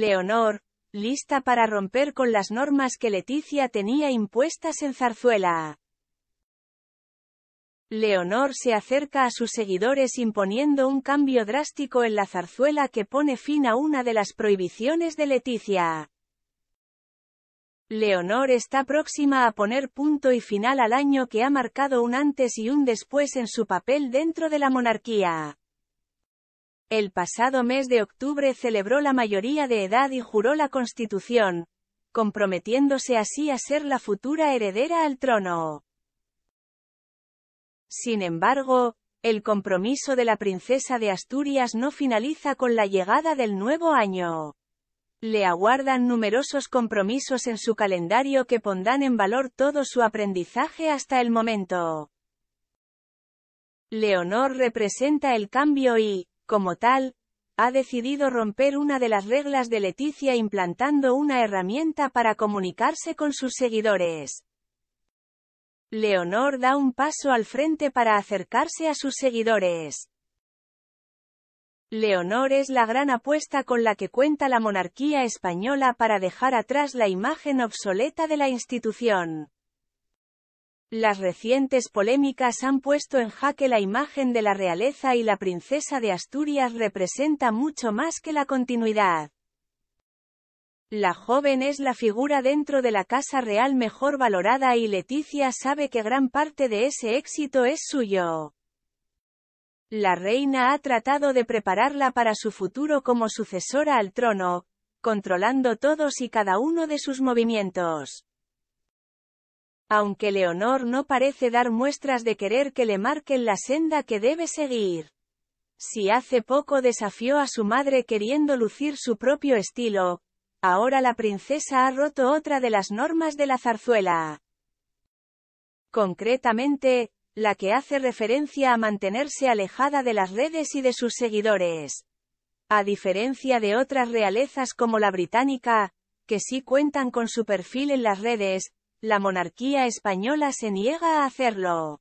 Leonor, lista para romper con las normas que Leticia tenía impuestas en Zarzuela. Leonor se acerca a sus seguidores imponiendo un cambio drástico en la zarzuela que pone fin a una de las prohibiciones de Leticia. Leonor está próxima a poner punto y final al año que ha marcado un antes y un después en su papel dentro de la monarquía. El pasado mes de octubre celebró la mayoría de edad y juró la Constitución, comprometiéndose así a ser la futura heredera al trono. Sin embargo, el compromiso de la princesa de Asturias no finaliza con la llegada del nuevo año. Le aguardan numerosos compromisos en su calendario que pondrán en valor todo su aprendizaje hasta el momento. Leonor representa el cambio y, como tal, ha decidido romper una de las reglas de Leticia implantando una herramienta para comunicarse con sus seguidores. Leonor da un paso al frente para acercarse a sus seguidores. Leonor es la gran apuesta con la que cuenta la monarquía española para dejar atrás la imagen obsoleta de la institución. Las recientes polémicas han puesto en jaque la imagen de la realeza y la princesa de Asturias representa mucho más que la continuidad. La joven es la figura dentro de la Casa Real mejor valorada y Leticia sabe que gran parte de ese éxito es suyo. La reina ha tratado de prepararla para su futuro como sucesora al trono, controlando todos y cada uno de sus movimientos. Aunque Leonor no parece dar muestras de querer que le marquen la senda que debe seguir. Si hace poco desafió a su madre queriendo lucir su propio estilo, ahora la princesa ha roto otra de las normas de la zarzuela. Concretamente, la que hace referencia a mantenerse alejada de las redes y de sus seguidores. A diferencia de otras realezas como la británica, que sí cuentan con su perfil en las redes, la monarquía española se niega a hacerlo.